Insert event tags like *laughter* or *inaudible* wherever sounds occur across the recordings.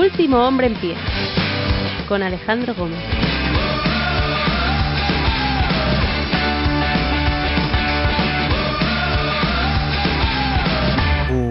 Último hombre en pie, con Alejandro Gómez.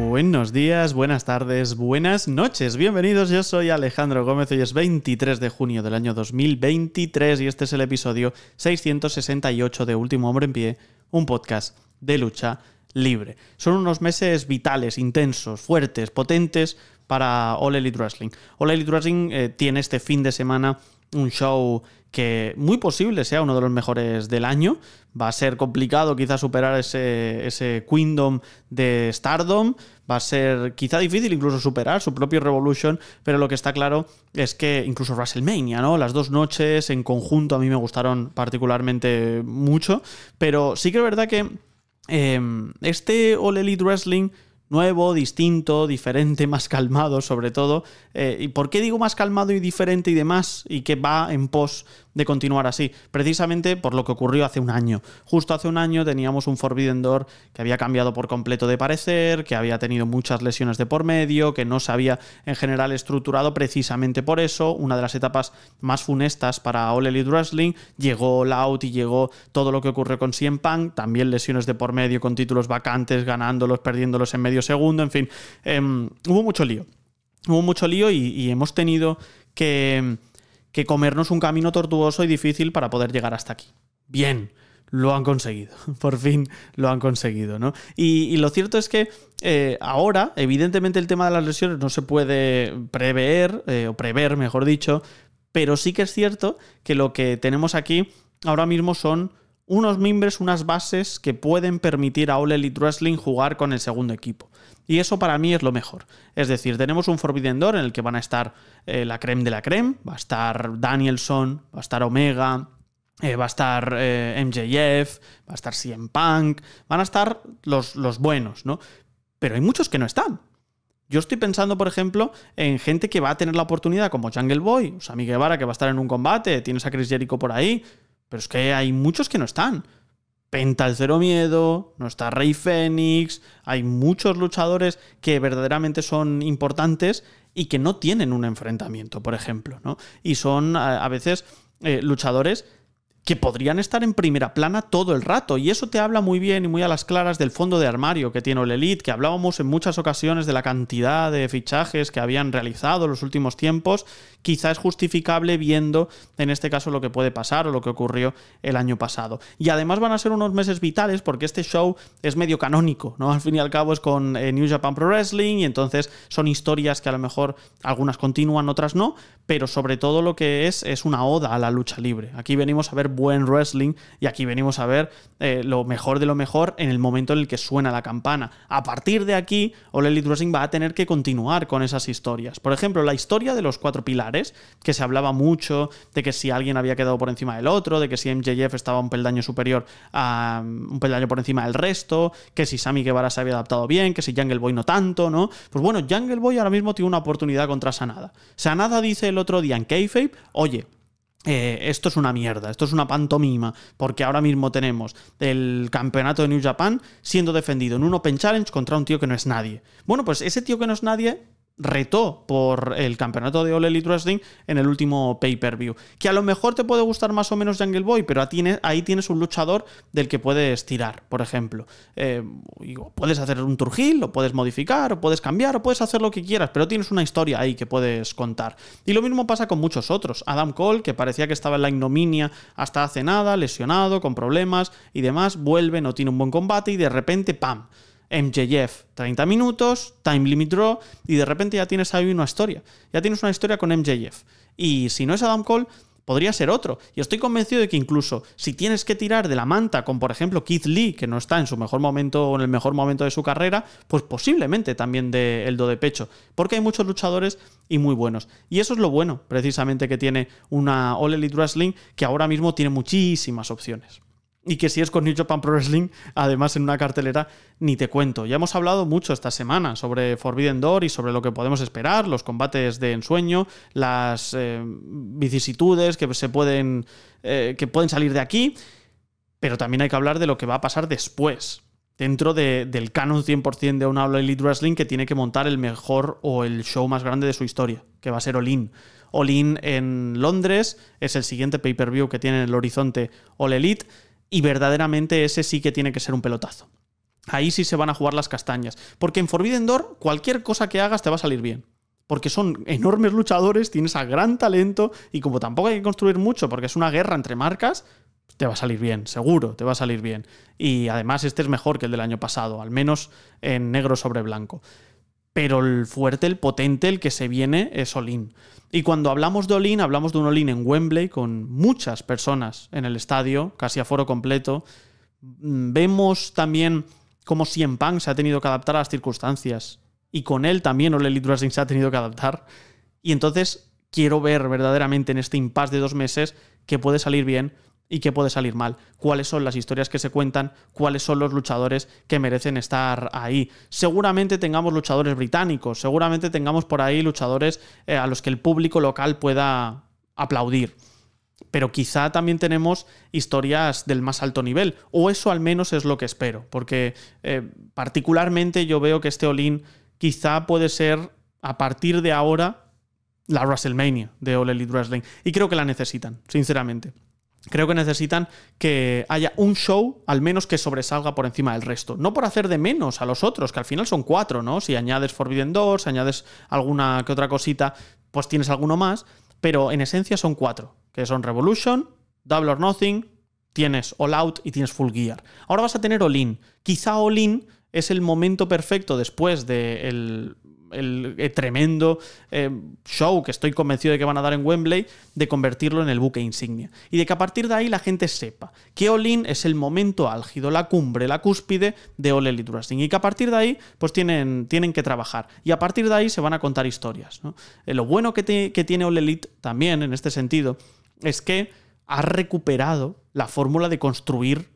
Buenos días, buenas tardes, buenas noches. Bienvenidos, yo soy Alejandro Gómez. Hoy es 23 de junio del año 2023 y este es el episodio 668 de Último Hombre en Pie, un podcast de lucha libre. Son unos meses vitales, intensos, fuertes, potentes para All Elite Wrestling. All Elite Wrestling eh, tiene este fin de semana un show que muy posible sea uno de los mejores del año. Va a ser complicado quizás superar ese, ese Kingdom de Stardom. Va a ser quizá difícil incluso superar su propio Revolution, pero lo que está claro es que incluso WrestleMania, ¿no? Las dos noches en conjunto a mí me gustaron particularmente mucho, pero sí que es verdad que em, este All Elite Wrestling nuevo, distinto, diferente, más calmado sobre todo. Eh, ¿Y por qué digo más calmado y diferente y demás? Y que va en pos de continuar así, precisamente por lo que ocurrió hace un año. Justo hace un año teníamos un Forbidden Door que había cambiado por completo de parecer, que había tenido muchas lesiones de por medio, que no se había en general estructurado precisamente por eso, una de las etapas más funestas para All Elite Wrestling, llegó Out y llegó todo lo que ocurrió con CM Punk, también lesiones de por medio con títulos vacantes, ganándolos, perdiéndolos en medio segundo, en fin, em, hubo mucho lío. Hubo mucho lío y hemos tenido que em, que comernos un camino tortuoso y difícil para poder llegar hasta aquí. Bien, lo han conseguido, *laughs* por fin lo han conseguido, ¿no? Y, lo cierto es que eh, ahora, evidentemente el tema de las lesiones no se puede prever, eh, o prever, mejor dicho, pero sí que es cierto que lo que tenemos aquí ahora mismo son unos mimbres, unas bases que pueden permitir a All Elite Wrestling jugar con el segundo equipo. Y eso para mí es lo mejor. Es decir, tenemos un Forbidden Door en el que van a estar eh, la creme de la creme, va a estar Danielson, va a estar Omega, eh, va a estar eh, MJF, va a estar CM Punk, van a estar los, los buenos, ¿no? Pero hay muchos que no están. Yo estoy pensando, por ejemplo, en gente que va a tener la oportunidad, como Jungle Boy, o sea, Guevara, que va a estar en un combate, tienes a Chris Jericho por ahí, pero es que hay muchos que no están. Penta el Cero Miedo, no está Rey Fénix, hay muchos luchadores que verdaderamente son importantes y que no tienen un enfrentamiento, por ejemplo, ¿no? Y son a, veces eh, luchadores que podrían estar en primera plana todo el rato. Y eso te habla muy bien y muy a las claras del fondo de armario que tiene el Elite, que hablábamos en muchas ocasiones de la cantidad de fichajes que habían realizado en los últimos tiempos, quizá es justificable viendo en este caso lo que puede pasar o lo que ocurrió el año pasado. Y además van a ser unos meses vitales porque este show es medio canónico, ¿no? Al fin y al cabo es con eh, New Japan Pro Wrestling y entonces son historias que a lo mejor algunas continúan, otras no, pero sobre todo lo que es es una oda a la lucha libre. Aquí venimos a ver buen wrestling y aquí venimos a ver eh, lo mejor de lo mejor en el momento en el que suena la campana. A partir de aquí, All Elite Wrestling va a tener que continuar con esas historias. Por ejemplo, la historia de los cuatro pilares que se hablaba mucho de que si alguien había quedado por encima del otro, de que si MJF estaba un peldaño superior a mm, un peldaño por encima del resto, que si Sammy Guevara se había adaptado bien, que si Jungle Boy no tanto, ¿no? Pues bueno, Jungle Boy ahora mismo tiene una oportunidad contra Sanada. Sanada dice el otro día en Kayfabe, oye, eh, esto es una mierda, esto es una pantomima, porque ahora mismo tenemos el campeonato de New Japan siendo defendido en un Open Challenge contra un tío que no es nadie. Bueno, pues ese tío que no es nadie retó por el campeonato de All Elite Wrestling en el último pay-per-view. Que a lo mejor te puede gustar más o menos Jungle Boy, pero ahí tienes un luchador del que puedes tirar, por ejemplo. Eh, puedes hacer un turgil, lo puedes modificar, o puedes cambiar, o puedes hacer lo que quieras, pero tienes una historia ahí que puedes contar. Y lo mismo pasa con muchos otros. Adam Cole, que parecía que estaba en la ignominia hasta hace nada, lesionado, con problemas y demás, vuelve, no tiene un buen combate y de repente, ¡pam! MJF 30 minutos, Time Limit Draw, y de repente ya tienes ahí una historia. Ya tienes una historia con MJF. Y si no es Adam Cole, podría ser otro. Y estoy convencido de que incluso si tienes que tirar de la manta con, por ejemplo, Keith Lee, que no está en su mejor momento o en el mejor momento de su carrera, pues posiblemente también de de do de pecho, porque hay muchos luchadores y muy buenos. Y eso es lo bueno, precisamente, que tiene una All Elite Wrestling que ahora mismo tiene muchísimas opciones. Y que si es con New Japan Pro Wrestling, además en una cartelera, ni te cuento. Ya hemos hablado mucho esta semana sobre Forbidden Door y sobre lo que podemos esperar, los combates de ensueño, las eh, vicisitudes que se pueden, eh, que pueden salir de aquí. Pero también hay que hablar de lo que va a pasar después, dentro del canon 100% de una All Elite Wrestling que tiene que montar el mejor o el show más grande de su historia, que va a ser All In. All In en Londres es el siguiente pay-per-view que tiene en el horizonte All Elite y verdaderamente ese sí que tiene que ser un pelotazo. Ahí sí se van a jugar las castañas. Porque en Forbidden Door, cualquier cosa que hagas te va a salir bien porque son enormes luchadores, tienes a gran talento y como tampoco hay que construir mucho porque es una guerra entre marcas, te va a salir bien, seguro, te va a salir bien. Y además este es mejor que el del año pasado, al menos en negro sobre blanco pero el fuerte, el potente, el que se viene es Olin. Y cuando hablamos de Olin, hablamos de un Olin en Wembley con muchas personas en el estadio, casi a foro completo. Mm, vemos también cómo Cien se ha tenido que adaptar a las circunstancias. Y con él también Ole Racing se ha tenido que adaptar. Y entonces quiero ver verdaderamente en este impasse de dos meses que puede salir bien y qué puede salir mal, cuáles son las historias que se cuentan, cuáles son los luchadores que merecen estar ahí. Seguramente tengamos luchadores británicos, seguramente tengamos por ahí luchadores eh, a los que el público local pueda aplaudir. Pero quizá también tenemos historias del más alto nivel, o eso al menos es lo que espero, porque eh, particularmente yo veo que este Olin quizá puede ser a partir de ahora la WrestleMania de All Elite Wrestling, y creo que la necesitan, sinceramente creo que necesitan que haya un show al menos que sobresalga por encima del resto. No por hacer de menos a los otros, que al final son cuatro, ¿no? Si añades Forbidden Doors, si añades alguna que otra cosita, pues tienes alguno más, pero en esencia son cuatro, que son Revolution, Double or Nothing, tienes All Out y tienes Full Gear. Ahora vas a tener All In. Quizá All es el momento perfecto después del el, eh, tremendo eh, show que estoy convencido de que van a dar en Wembley, de convertirlo en el buque insignia. Y de que a partir de ahí la gente sepa que Olin es el momento álgido, la cumbre, la cúspide de Ole Wrestling. Y que a partir de ahí, pues tienen, tienen que trabajar. Y a partir de ahí se van a contar historias. Eh, lo bueno que, tiene Ole Elite también en este sentido es que ha recuperado la fórmula de construir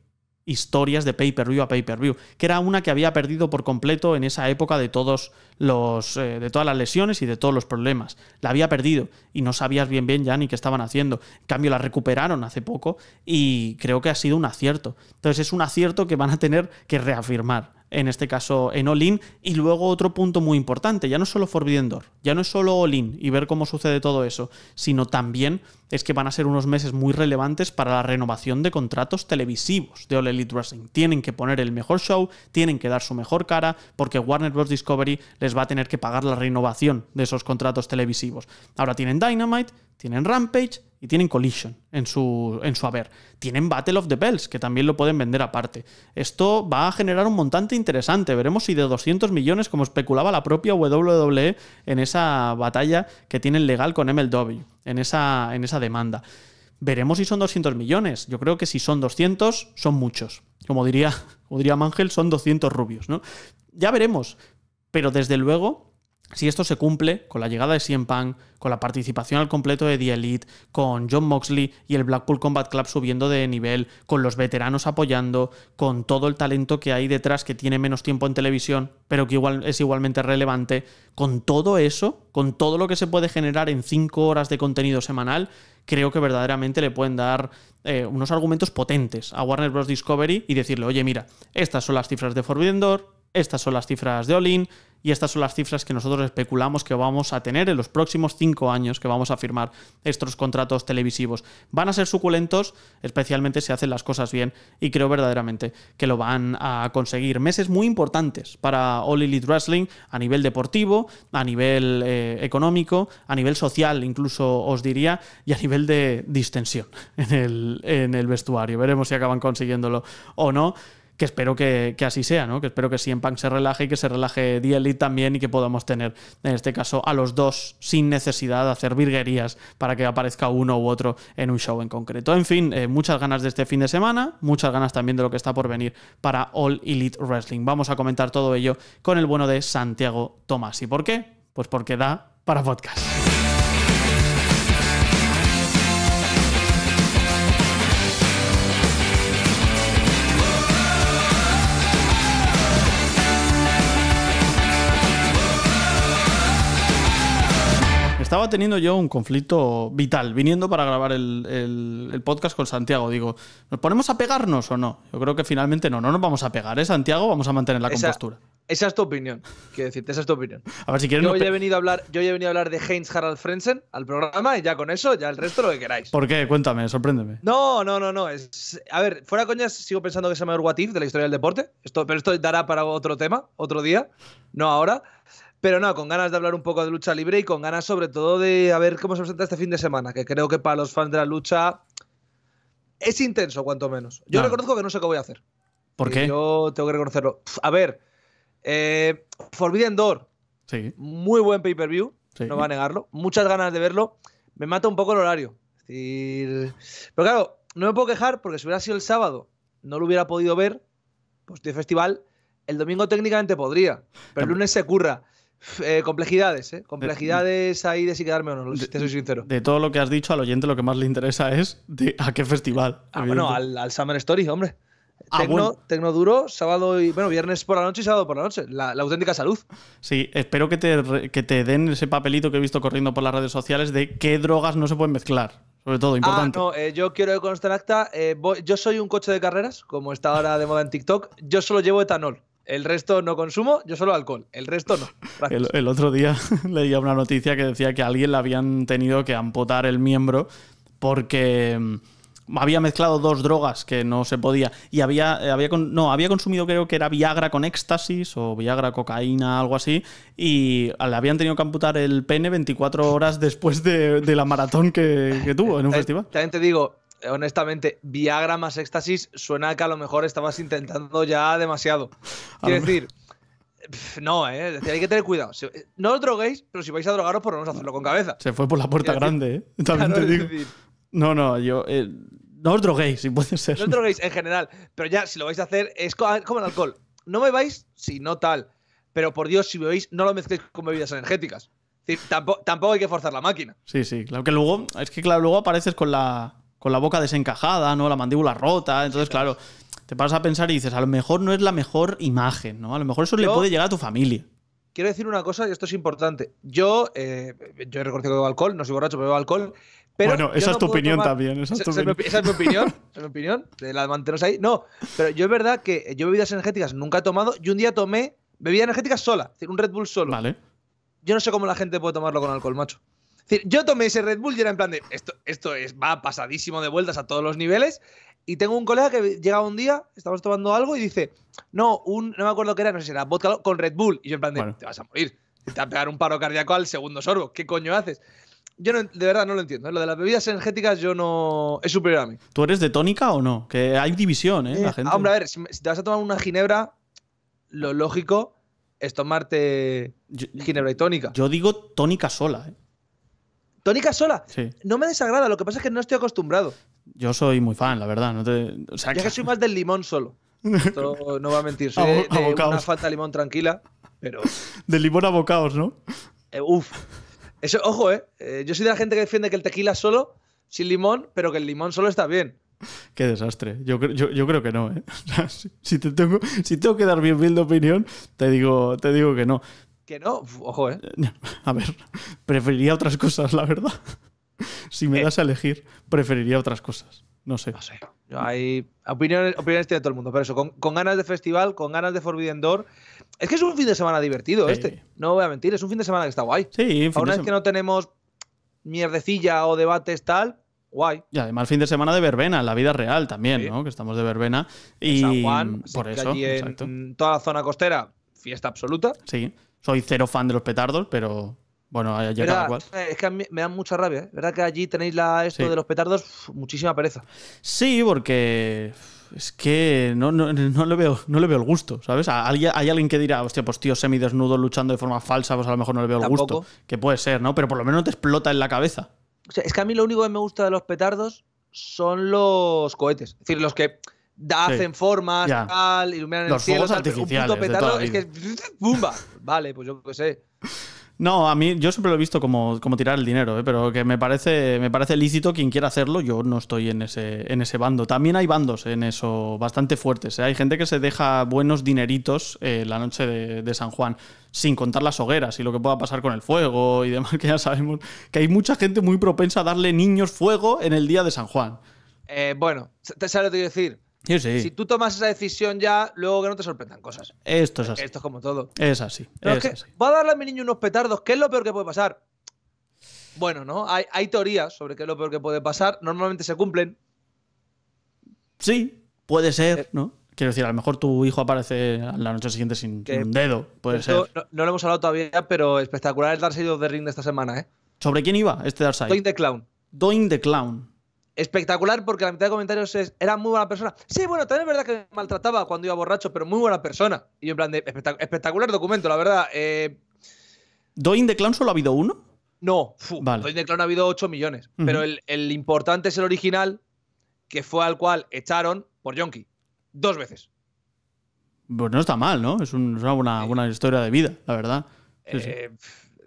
historias de pay-per-view a pay-per-view, que era una que había perdido por completo en esa época de todos los eh, de todas las lesiones y de todos los problemas. La había perdido y no sabías bien bien ya ni qué estaban haciendo. En cambio la recuperaron hace poco y creo que ha sido un acierto. Entonces es un acierto que van a tener que reafirmar en este caso en All-In. Y luego otro punto muy importante, ya no solo Forbidden Door, ya no es solo All-In y ver cómo sucede todo eso, sino también es que van a ser unos meses muy relevantes para la renovación de contratos televisivos de All Elite Wrestling. Tienen que poner el mejor show, tienen que dar su mejor cara, porque Warner Bros. Discovery les va a tener que pagar la renovación de esos contratos televisivos. Ahora tienen Dynamite, tienen Rampage, y tienen Collision en su, en su haber. Tienen Battle of the Bells, que también lo pueden vender aparte. Esto va a generar un montante interesante. Veremos si de 200 millones, como especulaba la propia WWE en esa batalla que tienen legal con MLW, en esa, en esa demanda. Veremos si son 200 millones. Yo creo que si son 200, son muchos. Como diría, *laughs* diría Mangel, son 200 rubios, ¿no? Ya veremos. Pero desde luego, si esto se cumple con la llegada de CM Punk, con la participación al completo de The Elite, con John Moxley y el Blackpool Combat Club subiendo de nivel, con los veteranos apoyando, con todo el talento que hay detrás que tiene menos tiempo en televisión, pero que igual es igualmente relevante, con todo eso, con todo lo que se puede generar en cinco horas de contenido semanal, creo que verdaderamente le pueden dar eh, unos argumentos potentes a Warner Bros. Discovery y decirle, oye, mira, estas son las cifras de Forbidden Door, estas son las cifras de Olin y estas son las cifras que nosotros especulamos que vamos a tener en los próximos cinco años que vamos a firmar estos contratos televisivos. Van a ser suculentos, especialmente si hacen las cosas bien, y creo verdaderamente que lo van a conseguir. Meses muy importantes para All Elite Wrestling a nivel deportivo, a nivel eh, económico, a nivel social, incluso os diría, y a nivel de distensión en el vestuario. Veremos si acaban consiguiéndolo o no que espero que, así sea, Que espero que CM Punk se relaje y que se relaje Elite también y que podamos tener, en este caso, a los dos sin necesidad de hacer virguerías para que aparezca uno u otro en un show en concreto. En fin, eh, muchas ganas de este fin de semana, muchas ganas también de lo que está por venir para All Elite Wrestling. Vamos a comentar todo ello con el bueno de Santiago Tomás. ¿Y por qué? Pues porque da para podcast. estaba teniendo yo un conflicto vital, viniendo para grabar el, el, podcast con Santiago. Digo, ¿nos ponemos a pegarnos o no? Yo creo que finalmente no, no nos vamos a pegar, ¿eh, Santiago? Vamos a mantener la compostura. Esa es tu opinión, quiero decirte, esa es tu opinión. A ver si quieres. Yo, ya he, venido a hablar, yo he venido a hablar de Heinz Harald Frensen al programa y ya con eso, ya el resto lo que queráis. ¿Por qué? Cuéntame, sorpréndeme. No, no, no, no. Es, a ver, fuera coñas, sigo pensando que es el mayor what if de la historia del deporte. Esto, pero esto dará para otro tema, otro día, no ahora. Pero no, con ganas de hablar un poco de lucha libre y con ganas sobre todo de a ver cómo se presenta este fin de semana, que creo que para los fans de la lucha es intenso, cuanto menos. Yo reconozco que no sé qué voy a hacer. ¿Por qué? Yo tengo que reconocerlo. A ver, eh, Forbidden Door. Sí. Muy buen pay-per-view, no va a negarlo. Muchas ganas de verlo. Me mata un poco el horario. Es decir... Pero claro, no me puedo quejar porque si hubiera sido el sábado, no lo hubiera podido ver. Pues de festival. El domingo técnicamente podría, pero el lunes se curra. Eh, complejidades, ¿eh? Complejidades ahí de si quedarme o no, te soy sincero. De todo lo que has dicho, al oyente lo que más le interesa es de a qué festival. Ah, bueno, al, Summer Story, hombre. Ah, tecno, duro, sábado y. Bueno, viernes por la noche y sábado por la noche. La, auténtica salud. Sí, espero que te, den ese papelito que he visto corriendo por las redes sociales de qué drogas no se pueden mezclar. Sobre todo, ah, importante. Ah, no, eh, yo quiero que conste en acta. Eh, yo soy un coche de carreras, como está ahora de moda en TikTok. Yo solo llevo etanol. El resto no consumo, yo solo alcohol. El resto no. El, otro día *laughs* leía una noticia que decía que a alguien le habían tenido que amputar el miembro porque mm, había mezclado dos drogas que no se podía y había, había no había consumido creo que era Viagra con éxtasis o Viagra cocaína algo así y le habían tenido que amputar el pene 24 horas después de, la maratón que, tuvo en un eh, festival. También te digo, honestamente, Viagra más éxtasis suena que a lo mejor estabas intentando ya demasiado. Quiero decir, no, ¿eh? Es decir, hay que tener cuidado. No os droguéis, pero si vais a drogaros, por no hacerlo con cabeza. Se fue por la puerta grande, ¿eh? *laughs* digo. no, no, yo. Eh, no os droguéis, si puede ser. No os droguéis en general, pero ya, si lo vais a hacer, es como el alcohol. No bebáis, si no tal. Pero por Dios, si bebéis, no lo mezcléis con bebidas energéticas. Es tampoco, hay que forzar la máquina. Sí, sí, claro. Que luego, es que claro, luego apareces con la con la boca desencajada, ¿no? La mandíbula rota. Entonces, claro, te pasas a pensar y dices, a lo mejor no es la mejor imagen, ¿no? A lo mejor eso le puede llegar a tu familia. Quiero decir una cosa, y esto es importante. Yo, eh, yo recorrido que bebo alcohol, no soy borracho, pero bebo alcohol. Pero bueno, esa es tu opinión también. Esa es, opinión. mi opinión. De la mantenos ahí. No, pero yo es verdad que yo bebidas energéticas nunca he tomado. y un día tomé bebida energética sola, un Red Bull solo. Vale. Yo no sé cómo la gente puede tomarlo con alcohol, macho yo tomé ese Red Bull y era en plan de, esto, esto es, va pasadísimo de vueltas a todos los niveles. Y tengo un colega que llega un día, estamos tomando algo y dice, no, un, no me acuerdo qué era, no sé si era vodka con Red Bull. Y yo en plan de, te vas a morir, te va a pegar un paro cardíaco al segundo sorbo, ¿qué coño haces? Yo de verdad no lo entiendo. ¿eh? Lo de las bebidas energéticas yo no... Es superior a mí. ¿Tú eres de tónica o no? Que hay división, ¿eh? eh la gente... Hombre, a ver, si, te vas a tomar una ginebra, lo lógico es tomarte ginebra y tónica. Yo digo tónica sola, ¿eh? ¿Tónica sola? no me desagrada, lo que pasa es que no estoy acostumbrado. Yo soy muy fan, la verdad. No Yo que soy más del limón solo. Esto no va a mentir, soy de, una falta de limón tranquila, pero... *laughs* De limón a bocaos, ¿no? Eh, uf. Eso, ojo, eh. ¿eh? Yo soy de la gente que defiende que el tequila solo, sin limón, pero que el limón solo está bien. Qué desastre. Yo, yo, creo que no, ¿eh? *laughs* si, tengo, que dar bien, bien opinión, te digo, te digo que no. ¿Que no? ojo, ¿eh? eh *laughs* a ver, preferiría otras cosas, la verdad. Si me eh. das a elegir, preferiría otras cosas. No sé. No sé. Hay opiniones, opiniones tiene todo el mundo, pero eso, con, ganas de festival, con ganas de Forbidden Door. Es que es un fin de semana divertido este. No voy a mentir, es un fin de semana que está guay. Sí, Ahora es que no tenemos mierdecilla o debates tal, guay. Y además fin de semana de verbena, la vida real también, ¿no? Que estamos de verbena. Y San Juan, por eso. En toda la zona costera, fiesta absoluta. Sí soy cero fan de los petardos, pero bueno, ya cada cual. Es que a mí me dan mucha rabia, ¿eh? ¿Verdad que allí tenéis la, esto de los petardos? muchísima pereza. Sí, porque es que no, no, le veo, no le veo el gusto, ¿sabes? Hay, alguien que dirá, hostia, pues tío semidesnudo luchando de forma falsa, pues a lo mejor no le veo el gusto. Que puede ser, ¿no? Pero por lo menos no te explota en la cabeza. es que a mí lo único que me gusta de los petardos son los cohetes. Es decir, los que hacen formas, tal, iluminan el cielo. Fuegos artificiales un petardo es que ¡Bumba! vale, pues yo qué sé. No, a mí yo siempre lo he visto como, tirar el dinero, eh, pero que me parece, me parece lícito quien quiera hacerlo, yo no estoy en ese, en ese bando. También hay bandos en eso bastante fuertes. Eh. Hay gente que se deja buenos dineritos eh, la noche de, San Juan, sin contar las hogueras y lo que pueda pasar con el fuego y demás, *laughs* que ya sabemos que hay mucha gente muy propensa a darle niños fuego en el día de San Juan. bueno, ¿te salgo lo que decir? Si tú tomas esa decisión ya, luego que no te sorprendan cosas. Esto es eh, así. Esto es como todo. Es así. va a darle a mi niño unos petardos. ¿Qué es lo peor que puede pasar? Bueno, ¿no? Hay, teorías sobre qué es lo peor que puede pasar. Normalmente se cumplen. Sí, puede ser, eh. ¿no? Quiero decir, a lo mejor tu hijo aparece la noche siguiente sin un dedo. Puede ser. No, lo hemos hablado todavía, pero espectacular el Dark Side of Ring de esta semana, ¿eh? ¿Sobre quién iba este Dark Doing the Clown. Doing the Clown espectacular porque la mitad de comentarios es, era muy buena persona. Sí, bueno, también es verdad que maltrataba cuando iba borracho, pero muy buena persona. Y en plan de espectacular documento, la verdad. Eh... in the Clown solo ha habido uno? No, Doin vale. the Clown ha habido 8 millones. Pero el, importante es el original, que fue al cual echaron por Yonki. Dos veces. Pues no está mal, ¿no? Es, una buena, historia de vida, la verdad. Eh,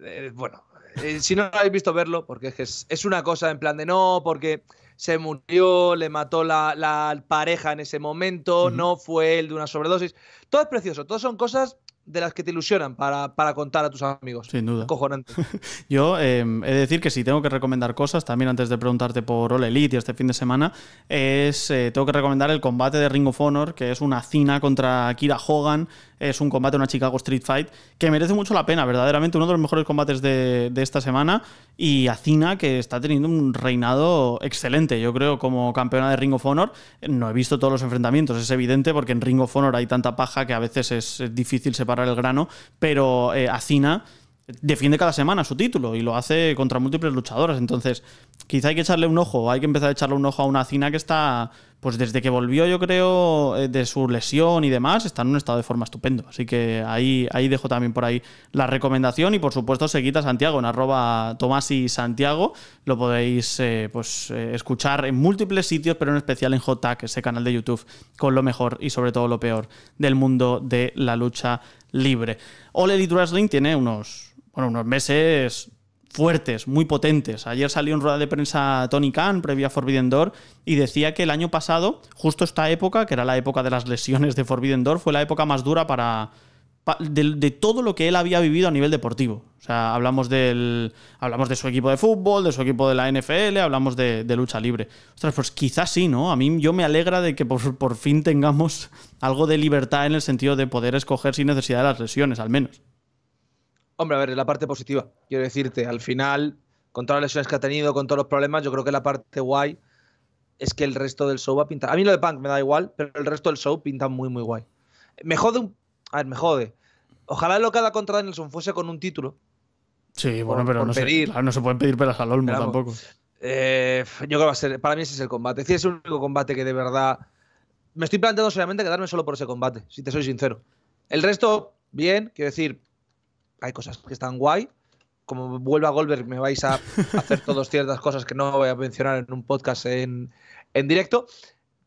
eh, bueno, eh, si no lo habéis visto verlo, porque es, es una cosa en plan de no, porque se murió, le mató la, pareja en ese momento, no fue él de una sobredosis. Todo es precioso, todo son cosas de las que te ilusionan para, contar a tus amigos. Sin duda. Cojonante. *laughs* Yo em, he de decir que si tengo que recomendar cosas, también antes de preguntarte por All Elite y este fin de semana, es eh, tengo que recomendar el combate de Ring of Honor, que es una cina contra Kira Hogan es un combate, una Chicago Street Fight, que merece mucho la pena, verdaderamente uno de los mejores combates de, esta semana. Y Acina, que está teniendo un reinado excelente, yo creo, como campeona de Ring of Honor. No he visto todos los enfrentamientos, es evidente, porque en Ring of Honor hay tanta paja que a veces es difícil separar el grano, pero eh, Acina defiende cada semana su título y lo hace contra múltiples luchadoras. Entonces, quizá hay que echarle un ojo, hay que empezar a echarle un ojo a una Cina que está, pues desde que volvió, yo creo, eh, de su lesión y demás, está en un estado de forma estupendo. Así que ahí, ahí dejo también por ahí la recomendación y por supuesto se quita Santiago en arroba Tomás y Santiago. Lo podéis eh, pues, eh, escuchar en múltiples sitios, pero en especial en JTAC, ese canal de YouTube, con lo mejor y sobre todo lo peor del mundo de la lucha libre. All Elite Wrestling tiene unos bueno, unos meses fuertes, muy potentes. Ayer salió en rueda de prensa Tony Khan, previa a Forbidden Door, y decía que el año pasado, justo esta época, que era la época de las lesiones de Forbidden Door, fue la época más dura para... De, todo lo que él había vivido a nivel deportivo. O sea, hablamos, del, hablamos de su equipo de fútbol, de su equipo de la NFL, hablamos de, lucha libre. Ostras, pues quizás sí, ¿no? A mí yo me alegra de que por, por fin tengamos algo de libertad en el sentido de poder escoger sin necesidad de las lesiones, al menos. Hombre, a ver, la parte positiva. Quiero decirte, al final, con todas las lesiones que ha tenido, con todos los problemas, yo creo que la parte guay es que el resto del show va a pintar. A mí lo de Punk me da igual, pero el resto del show pinta muy, muy guay. Me jode un. A ver, me jode. Ojalá lo que dado contra Danielson fuese con un título. Sí, bueno, pero no, Se, no se pueden pedir pelas al Olmo tampoco. Eh, yo creo que va a ser. Para mí ese es el combate. Es decir, es el único combate que de verdad. Me estoy planteando solamente quedarme solo por ese combate, si te soy sincero. El resto, bien, quiero decir, hay cosas que están guay. Como vuelva Goldberg, me vais a hacer todas ciertas cosas que no voy a mencionar en un podcast en, directo.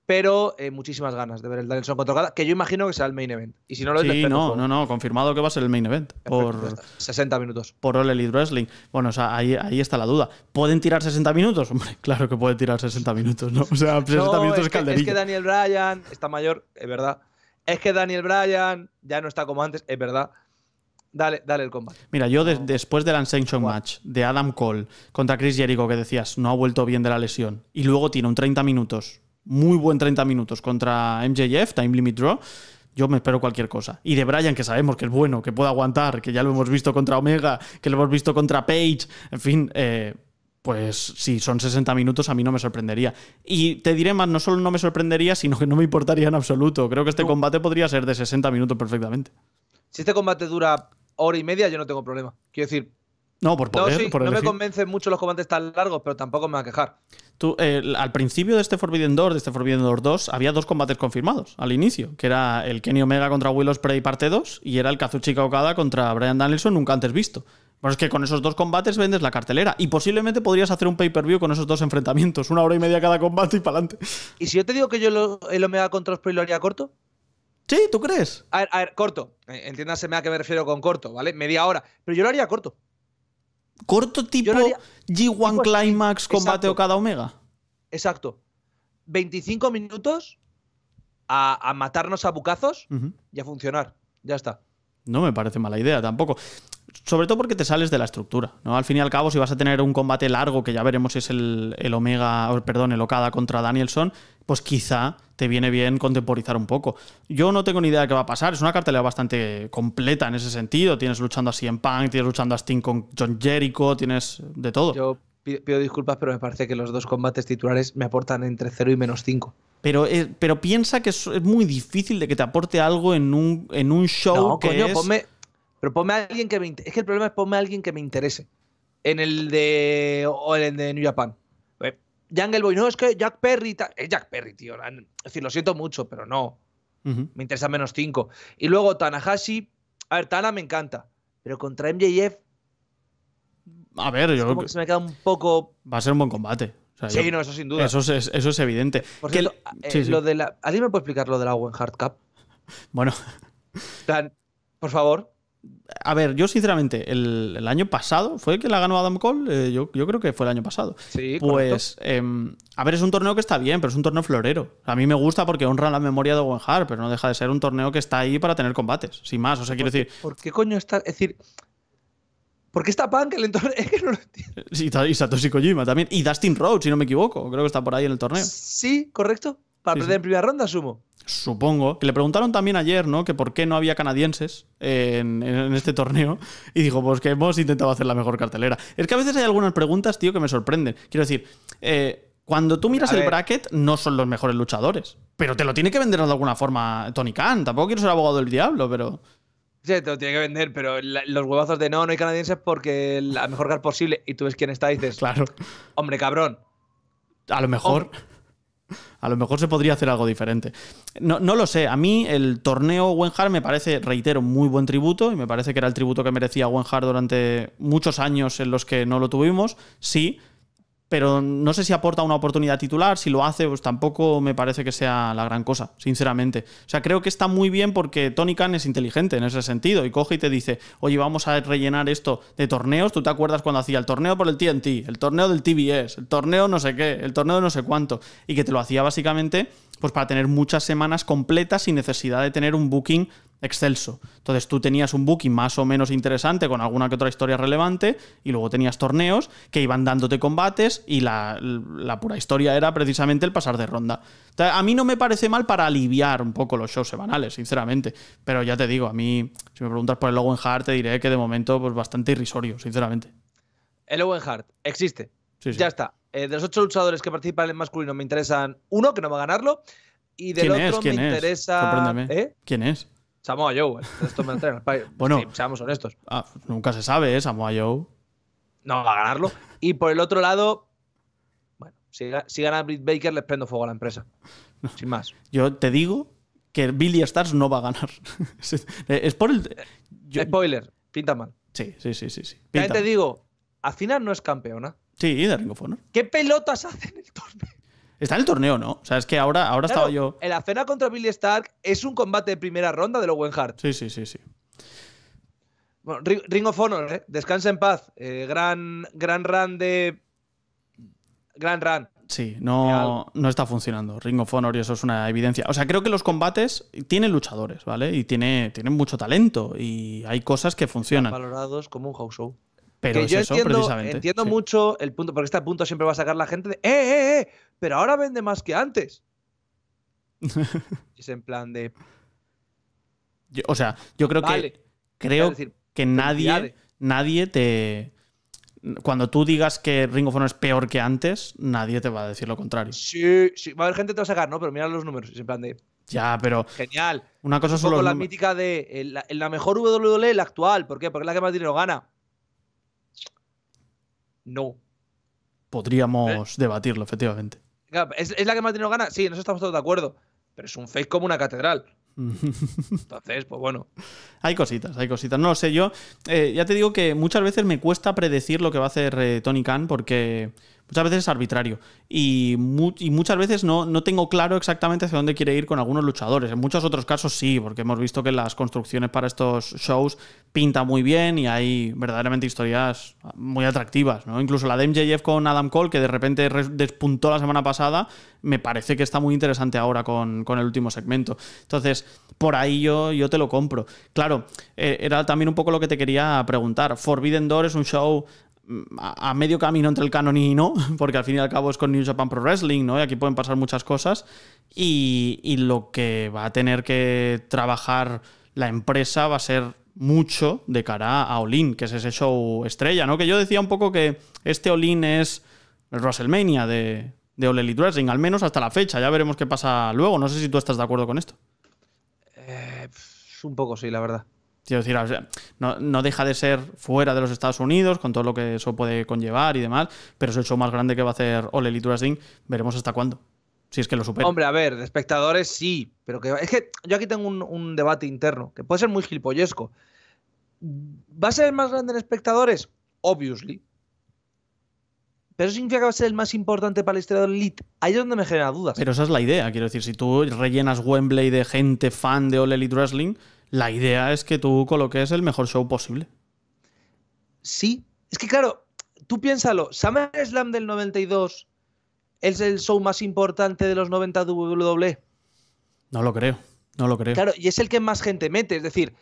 Pero eh, muchísimas ganas de ver el Danielson contra que yo imagino que será el main event. Y si no lo Sí, no, no, no, confirmado que va a ser el main event. por 60 minutos. Por All Elite Wrestling. Bueno, o sea, ahí, ahí, está la duda. ¿Pueden tirar 60 minutos? Hombre, claro que puede tirar 60 minutos, ¿no? O sea, 60 *laughs* minutos es, que, es que Daniel Bryan está mayor, es verdad. Es que Daniel Bryan ya no está como antes, es verdad. Dale, dale el combate. Mira, yo después del Unsanctioned Match de Adam Cole contra Chris Jericho, que decías, no ha vuelto bien de la lesión, y luego tiene un 30 minutos, muy buen 30 minutos contra MJF, Time Limit Draw, yo me espero cualquier cosa. Y de Brian, que sabemos que es bueno, que puede aguantar, que ya lo hemos visto contra Omega, que lo hemos visto contra Page, en fin, eh, pues si son 60 minutos a mí no me sorprendería. Y te diré más, no solo no me sorprendería, sino que no me importaría en absoluto. Creo que este combate podría ser de 60 minutos perfectamente. Si este combate dura hora y media, yo no tengo problema. Quiero decir, no, por poder, No, me convencen mucho los combates tan largos, pero tampoco me va a quejar. Tú, al principio de este Forbidden Door, de este Forbidden Door 2, había dos combates confirmados al inicio, que era el Kenny Omega contra Will Ospreay parte 2 y era el Kazuchika Okada contra Brian Danielson nunca antes visto. pero es que con esos dos combates vendes la cartelera y posiblemente podrías hacer un pay-per-view con esos dos enfrentamientos, una hora y media cada combate y para adelante. ¿Y si yo te digo que yo el Omega contra Ospreay lo haría corto? Sí, ¿tú crees? A ver, a ver, corto. Eh, Entiéndaseme a qué me refiero con corto, ¿vale? Media hora. Pero yo lo haría corto. ¿Corto tipo G1 Climax combate o cada omega? Exacto. 25 minutos a, matarnos a bucazos y a funcionar. Ya está. No me parece mala idea tampoco sobre todo porque te sales de la estructura. ¿no? Al fin y al cabo, si vas a tener un combate largo, que ya veremos si es el, el Omega, perdón, el Okada contra Danielson, pues quizá te viene bien contemporizar un poco. Yo no tengo ni idea de qué va a pasar. Es una cartelera bastante completa en ese sentido. Tienes luchando así en Punk, tienes luchando a Sting con John Jericho, tienes de todo. Yo pido, disculpas, pero me parece que los dos combates titulares me aportan entre 0 y menos 5. Pero, eh, pero piensa que es, muy difícil de que te aporte algo en un, en un show que es... Pero ponme a alguien que me Es que el problema es ponme a alguien que me interese. En el de. O en el de New Japan. Jungle eh, Boy, no, es que Jack Perry. Es Jack Perry, tío. Es decir, lo siento mucho, pero no. Me interesa menos cinco. Y luego Tanahashi. A ver, Tana me encanta. Pero contra MJF. A ver, yo. Como que se me queda un poco. Va a ser un buen combate. sí, no, eso sin duda. Eso es, evidente. porque eh, Lo de la... ¿alguien me puede explicar lo de la Owen Hard Cup? *laughs* Bueno. Tan… por favor. A ver, yo sinceramente, el, año pasado, ¿fue el que la ganó Adam Cole? Eh, yo, creo que fue el año pasado. Sí, pues, em, a ver, es un torneo que está bien, pero es un torneo florero. A mí me gusta porque honra la memoria de Owen Hart, pero no deja de ser un torneo que está ahí para tener combates, sin más. O sea, quiero decir. ¿Por qué coño está.? Es decir. ¿Por qué está Punk el torneo? *laughs* Es y Satoshi Kojima también. Y Dustin Rhodes, si no me equivoco. Creo que está por ahí en el torneo. Sí, correcto para en primera ronda, sumo. Supongo. Que le preguntaron también ayer, ¿no? Que por qué no había canadienses en, este torneo. *laughs* Y dijo, pues que hemos intentado hacer la mejor cartelera. Es que a veces hay algunas preguntas, tío, que me sorprenden. Quiero decir, eh, cuando tú miras el bracket, no son los mejores luchadores. Pero te lo tiene que vender de alguna forma Tony Khan. Tampoco quiero ser abogado del diablo, pero. Sí, te lo tiene que vender, pero los huevazos de no, no hay canadienses porque la mejor car posible. Y tú ves quién está y dices, *laughs* claro. Hombre, cabrón. A lo mejor. *laughs* A lo mejor se podría hacer algo diferente. No, lo sé. A mí el torneo Wenhard me parece, reitero, muy buen tributo y me parece que era el tributo que merecía Wenhard durante muchos años en los que no lo tuvimos. Sí, pero no sé si aporta una oportunidad titular, si lo hace, pues tampoco me parece que sea la gran cosa, sinceramente. O sea, creo que está muy bien porque Tony Khan es inteligente en ese sentido y coge y te dice, oye, vamos a rellenar esto de torneos, ¿tú te acuerdas cuando hacía el torneo por el TNT, el torneo del TBS, el torneo no sé qué, el torneo no sé cuánto, y que te lo hacía básicamente pues para tener muchas semanas completas sin necesidad de tener un booking excelso. Entonces tú tenías un booking más o menos interesante con alguna que otra historia relevante y luego tenías torneos que iban dándote combates y la, pura historia era precisamente el pasar de ronda. a mí no me parece mal para aliviar un poco los shows semanales, sinceramente. Pero ya te digo, a mí, si me preguntas por el Logan Hart, te diré que de momento pues bastante irrisorio, sinceramente. El Owen Hart existe. Ya está. Eh, de los ocho luchadores que participan en masculino me interesan uno, que no va a ganarlo, y del ¿Quién otro me interesa... ¿Eh? ¿Quién es? Samoa Joe. Eh. Esto me *laughs* bueno, seamos honestos. Ah, nunca se sabe, ¿eh? Samoa Joe. No va a ganarlo. Y por el otro lado, bueno, si, gana Britt Baker, le prendo fuego a la empresa. Sin más. Yo te digo que Billy Stars no va a ganar. *laughs* es por el. Spoiler, pinta mal. Sí, sí, sí, sí. sí. te digo, final no es campeona. Sí, de Ring of Honor. ¿Qué pelotas hacen en el torneo? Está en el torneo, ¿no? O sea, es que ahora, ahora estaba yo. En la cena contra Billy Stark es un combate de primera ronda de los Wenhart. Sí, sí, sí, sí. Bueno, Ring of Honor, ¿eh? descansa en paz. Eh, gran, gran run de. Gran run. Sí, no, no está funcionando. Ring of Honor y eso es una evidencia. O sea, creo que los combates tienen luchadores, ¿vale? Y tiene, tienen mucho talento y hay cosas que funcionan. valorados como un house show. Pero yo eso, entiendo, entiendo mucho el punto, porque este punto siempre va a sacar la gente de, ¡eh, eh, eh! Pero ahora vende más que antes. *laughs* es en plan de... o sea, yo creo que... Creo que nadie, nadie te... Cuando tú digas que Ring of es peor que antes, nadie te va a decir lo contrario. Sí, sí. Va a haber gente que te va a sacar, ¿no? Pero mira los números. Es en plan de... Ya, pero. Genial. Una cosa un solo. la mítica de. Eh, la, la mejor WWE, la actual. ¿Por qué? Porque es la que más dinero gana. No. Podríamos debatirlo, efectivamente. ¿Es, la que más dinero ganas, Sí, nos estamos todos de acuerdo. Pero es un fake como una catedral. *laughs* Entonces, pues bueno. Hay cositas, hay cositas. No lo sé, yo eh, ya te digo que muchas veces me cuesta predecir lo que va a hacer eh, Tony Khan porque Muchas veces es arbitrario. Y, muchas veces no, no, tengo claro exactamente hacia dónde quiere ir con algunos luchadores. En muchos otros casos sí, porque hemos visto que las construcciones para estos shows pintan muy bien y hay verdaderamente historias muy atractivas. ¿no? Incluso la de MJF con Adam Cole, que de repente despuntó la semana pasada, me parece que está muy interesante ahora con, el último segmento. Entonces, por ahí yo, yo te lo compro. Claro, eh, era también un poco lo que te quería preguntar. Forbidden Door es un show a, medio camino entre el canon y no, porque al fin y al cabo es con New Japan Pro Wrestling, ¿no? Y aquí pueden pasar muchas cosas. Y, lo que va a tener que trabajar la empresa va a ser mucho de cara a Olin, que es ese show estrella, ¿no? Que yo decía un poco que este Olin es el WrestleMania de, de All Elite Wrestling, al menos hasta la fecha. Ya veremos qué pasa luego. No sé si tú estás de acuerdo con esto. Eh, un poco sí, la verdad. Quiero decir, no, deja de ser fuera de los Estados Unidos, con todo lo que eso puede conllevar y demás, pero es el show más grande que va a hacer Ole Wrestling, Veremos hasta cuándo. Si es que lo supera. Hombre, a ver, espectadores sí, pero que es que yo aquí tengo un, debate interno, que puede ser muy gilipollesco. ¿Va a ser el más grande en espectadores? Obviously. Pero eso significa que va a ser el más importante para el del elite. Ahí es donde me genera dudas. Pero esa es la idea. Quiero decir, si tú rellenas Wembley de gente fan de All Elite Wrestling, la idea es que tú coloques el mejor show posible. Sí, es que claro, tú piénsalo, SummerSlam del 92 es el show más importante de los 90 WWE. No lo creo, no lo creo. Claro, y es el que más gente mete, es decir,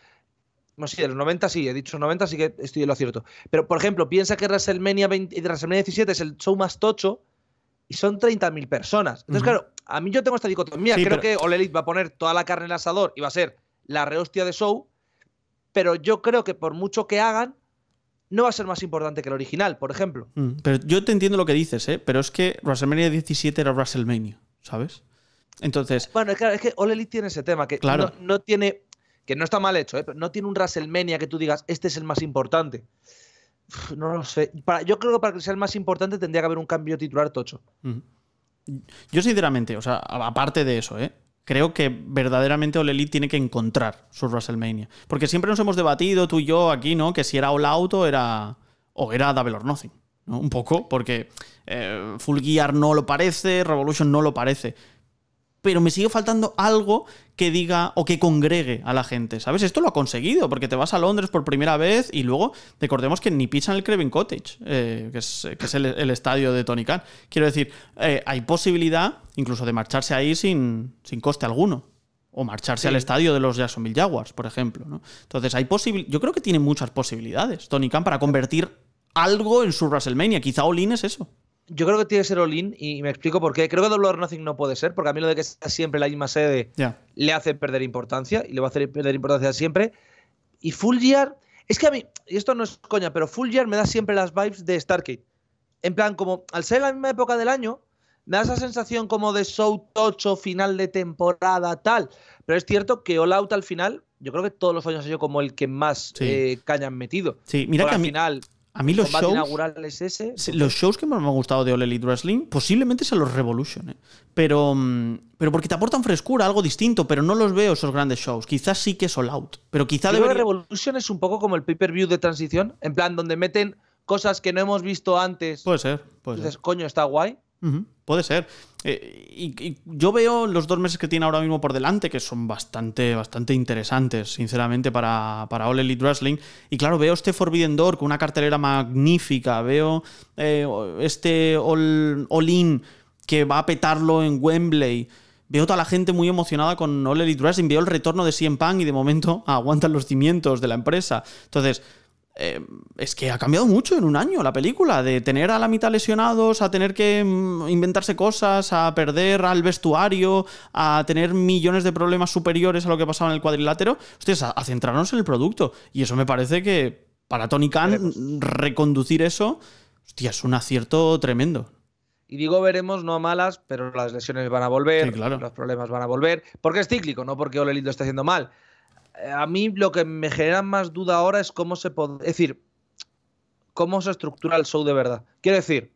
no de los 90 sí, he dicho 90 así que estoy en lo cierto. Pero, por ejemplo, piensa que WrestleMania, 17 eh, es el show más tocho y son 30.000 personas. Entonces, claro, a mí yo tengo esta dicotomía. Creo que Ole va a poner toda la carne en el asador y va a ser la rehostia de Show, pero yo creo que por mucho que hagan, no va a ser más importante que el original, por ejemplo. Mm, pero yo te entiendo lo que dices, ¿eh? pero es que WrestleMania 17 era WrestleMania, ¿sabes? Entonces. Bueno, es que All Elite tiene ese tema, que no, tiene. Que no está mal hecho, ¿eh? pero no tiene un WrestleMania que tú digas, este es el más importante. no lo sé. yo creo que para que sea el más importante tendría que haber un cambio titular tocho. Mm. Yo, sinceramente, o sea, aparte de eso, ¿eh? creo que verdaderamente Ole Elite tiene que encontrar su WrestleMania. Porque siempre nos hemos debatido tú y yo aquí, ¿no? Que si era All Out o era, o era Double or Nothing. ¿no? Un poco, porque eh, Full Gear no lo parece, Revolution no lo parece pero me sigue faltando algo que diga o que congregue a la gente, ¿sabes? Esto lo ha conseguido, porque te vas a Londres por primera vez y luego recordemos que ni pisan el Craven Cottage, eh, que es, eh, el, estadio de Tony Khan. Quiero decir, eh, hay posibilidad incluso de marcharse ahí sin, sin coste alguno. O marcharse al estadio de los Jacksonville Jaguars, por ejemplo. ¿no? Entonces, hay yo creo que tiene muchas posibilidades Tony Khan para convertir algo en su WrestleMania. Quizá Olin es eso yo creo que tiene que ser all y me explico por qué. Creo que Double or Nothing no puede ser, porque a mí lo de que sea siempre la misma sede le hace perder importancia y le va a hacer perder importancia siempre. Y Full Year, es que a mí, y esto no es coña, pero Full Year me da siempre las vibes de Stargate. En plan, como al ser la misma época del año, me da esa sensación como de show tocho, final de temporada, tal. Pero es cierto que All Out al final, yo creo que todos los años ha sido como el que más eh, caña han metido. Sí, mira que al final. A mí los shows. Los shows que más me han gustado de All Elite Wrestling posiblemente sean los Revolution. Pero, mm, pero porque te aportan frescura, algo distinto, pero no los veo esos grandes shows. Quizás sí que All Out. Pero quizá de Revolution es un poco como el pay-per-view de transición. En plan, donde meten cosas que no hemos visto antes. Puede ser. Entonces, coño, está guay. Puede ser. Eh, y, yo veo los dos meses que tiene ahora mismo por delante, que son bastante, bastante interesantes, sinceramente, para, para All Elite Wrestling. Y claro, veo este Forbidden Door con una cartelera magnífica. Veo eh, este All, que va a petarlo en Wembley. Veo toda la gente muy emocionada con All Elite Wrestling. Veo el retorno de CM Punk y de momento *laughs* aguantan los cimientos de la empresa. Entonces, eh, es que ha cambiado mucho en un año la película, de tener a la mitad lesionados, a tener que mm, inventarse cosas, a perder al vestuario, a tener millones de problemas superiores a lo que pasaba en el cuadrilátero, ustedes a, centrarnos en el producto. Y eso me parece que para Tony Khan reconducir eso, es un acierto tremendo. Y digo veremos, no a malas, pero las lesiones van a volver, los problemas van a volver, porque es cíclico, no porque Ole Lindo esté haciendo mal eh, a mí lo que me genera más duda ahora es cómo se puede. Es decir, cómo se estructura el show de verdad. Quiero decir,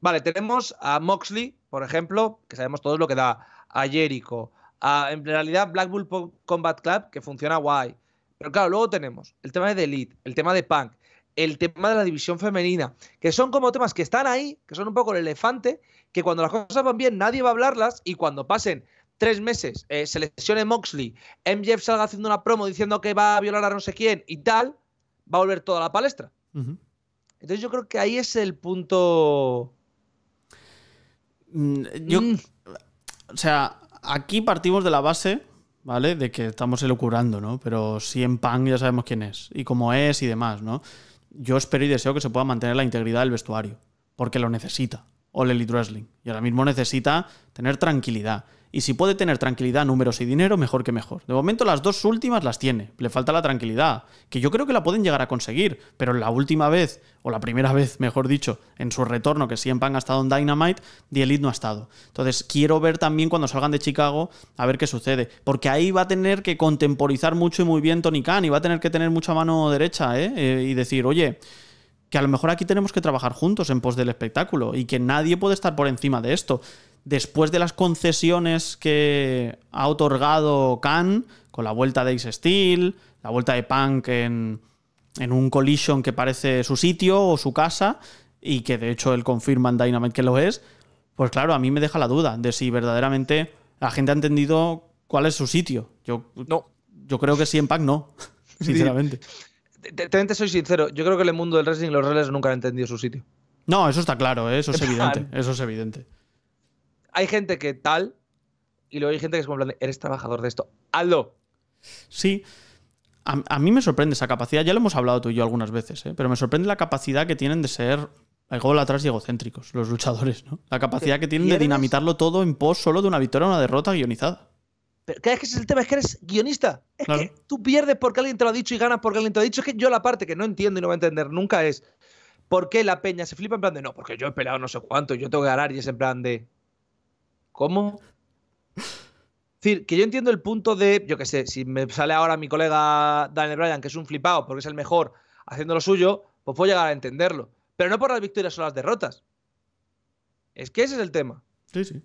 vale, tenemos a Moxley, por ejemplo, que sabemos todos lo que da, a Jericho, a, en realidad Bull Combat Club, que funciona guay. Pero claro, luego tenemos el tema de Elite, el tema de Punk, el tema de la división femenina, que son como temas que están ahí, que son un poco el elefante, que cuando las cosas van bien nadie va a hablarlas y cuando pasen tres meses, eh, seleccione se lesione Moxley, MJF salga haciendo una promo diciendo que va a violar a no sé quién y tal, va a volver toda la palestra. Entonces yo creo que ahí es el punto... Mm, yo... Mm. O sea, aquí partimos de la base, ¿vale? De que estamos elucurando, ¿no? Pero si en PAN ya sabemos quién es y cómo es y demás, ¿no? Yo espero y deseo que se pueda mantener la integridad del vestuario, porque lo necesita O Elite Wrestling. Y ahora mismo necesita tener tranquilidad. Y si puede tener tranquilidad, números y dinero, mejor que mejor. De momento las dos últimas las tiene. Le falta la tranquilidad, que yo creo que la pueden llegar a conseguir. Pero la última vez, o la primera vez, mejor dicho, en su retorno, que siempre han gastado en Dynamite, The Elite no ha estado. Entonces quiero ver también cuando salgan de Chicago a ver qué sucede. Porque ahí va a tener que contemporizar mucho y muy bien Tony Khan. Y va a tener que tener mucha mano derecha, ¿eh? Eh, y decir, oye que a lo mejor aquí tenemos que trabajar juntos en pos del espectáculo y que nadie puede estar por encima de esto después de las concesiones que ha otorgado Khan, con la vuelta de Ace Steel, la vuelta de Punk en, un collision que parece su sitio o su casa, y que de hecho él confirma en Dynamite que lo es, pues claro, a mí me deja la duda de si verdaderamente la gente ha entendido cuál es su sitio. Yo, no. yo creo que sí en Punk no, *laughs* sinceramente. Te, soy sincero, yo creo que en el mundo del racing los reales nunca han entendido su sitio. No, eso está claro, ¿eh? eso es evidente, eso es evidente hay gente que tal, y luego hay gente que es como, eres trabajador de esto, hazlo. Sí. A, mí me sorprende esa capacidad, ya lo hemos hablado tú y yo algunas veces, ¿eh? pero me sorprende la capacidad que tienen de ser gol atrás y egocéntricos, los luchadores, ¿no? La capacidad que tienen de dinamitarlo todo en pos solo de una victoria o una derrota guionizada. Pero es que es el tema? Es que eres guionista. Es que tú pierdes porque alguien te lo ha dicho y ganas porque alguien te lo ha dicho. Es que yo la parte que no entiendo y no voy a entender nunca es por qué la peña se flipa en plan de no, porque yo he peleado no sé cuánto, yo tengo que ganar y es en plan de ¿Cómo? Es decir, que yo entiendo el punto de, yo qué sé, si me sale ahora mi colega Daniel Bryan, que es un flipado porque es el mejor haciendo lo suyo, pues puedo llegar a entenderlo. Pero no por las victorias o las derrotas. Es que ese es el tema. Sí, sí.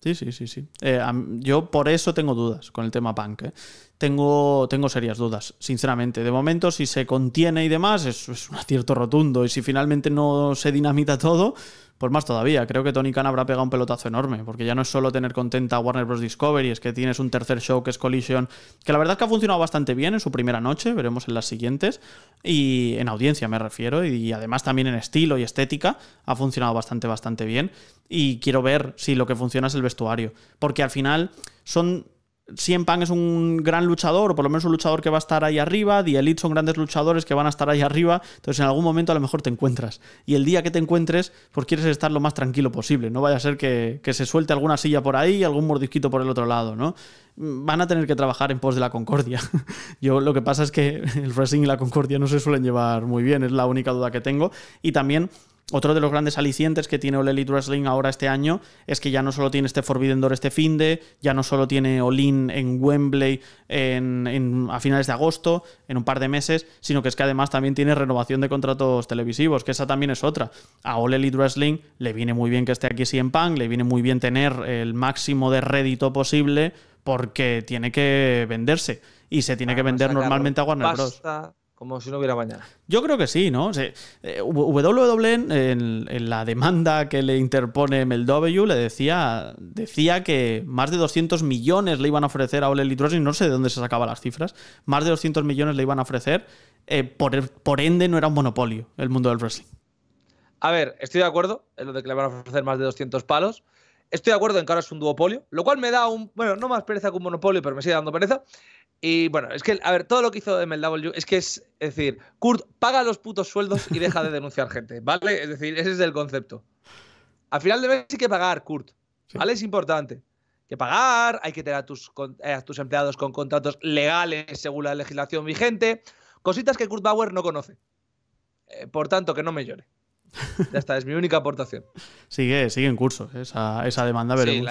Sí, sí, sí, sí. Eh, yo por eso tengo dudas con el tema punk. Eh. Tengo, tengo serias dudas, sinceramente. De momento, si se contiene y demás, es, un acierto rotundo. Y si finalmente no se dinamita todo, por pues más todavía, creo que Tony Khan habrá pegado un pelotazo enorme, porque ya no es solo tener contenta a Warner Bros. Discovery, es que tienes un tercer show que es Collision, que la verdad es que ha funcionado bastante bien en su primera noche, veremos en las siguientes, y en audiencia me refiero, y además también en estilo y estética, ha funcionado bastante, bastante bien, y quiero ver si lo que funciona es el vestuario, porque al final son si Pan es un gran luchador, o por lo menos un luchador que va a estar ahí arriba, The Elite son grandes luchadores que van a estar ahí arriba, entonces en algún momento a lo mejor te encuentras. Y el día que te encuentres, pues quieres estar lo más tranquilo posible, no vaya a ser que, se suelte alguna silla por ahí y algún mordisquito por el otro lado, ¿no? Mm, van a tener que trabajar en pos de la concordia. *laughs* Yo lo que pasa es que *laughs* el wrestling y la concordia no se suelen llevar muy bien, es la única duda que tengo. Y también otro de los grandes alicientes que tiene Ole Elite Wrestling ahora este año es que ya no solo tiene este Forbidden Door este fin de, ya no solo tiene Olin en Wembley en, a finales de agosto, en un par de meses, sino que es que además también tiene renovación de contratos televisivos, que esa también es otra. A Ole Elite Wrestling le viene muy bien que esté aquí en Pan, le viene muy bien tener el máximo de rédito posible porque tiene que venderse y se tiene ah, que pues vender normalmente a Warner Bros como si no hubiera mañana. Yo creo que sí, ¿no? O eh, en, la demanda que le interpone MLW le decía, decía que más de 200 millones le iban a ofrecer a Ole y no sé de dónde se sacaban las cifras, más de 200 millones le iban a ofrecer, eh, por, por ende no era un monopolio el mundo del wrestling. A ver, estoy de acuerdo en lo de que le van a ofrecer más de 200 palos. Estoy de acuerdo en que ahora es un duopolio, lo cual me da un. Bueno, no más pereza que un monopolio, pero me sigue dando pereza. Y bueno, es que, a ver, todo lo que hizo MLW es que es, decir, Kurt paga los putos sueldos y deja de *laughs* denunciar gente, ¿vale? Es decir, ese es el concepto. Al final de mes hay que pagar, Kurt, ¿vale? Es importante. Hay que pagar, hay que tener a tus, eh, tus empleados con contratos legales según la legislación vigente, cositas que Kurt Bauer no conoce. Eh, por tanto, que no me llore. Ya está, es mi única aportación. *laughs* Sigue, sigue en curso ¿eh? esa, esa demanda, Sí,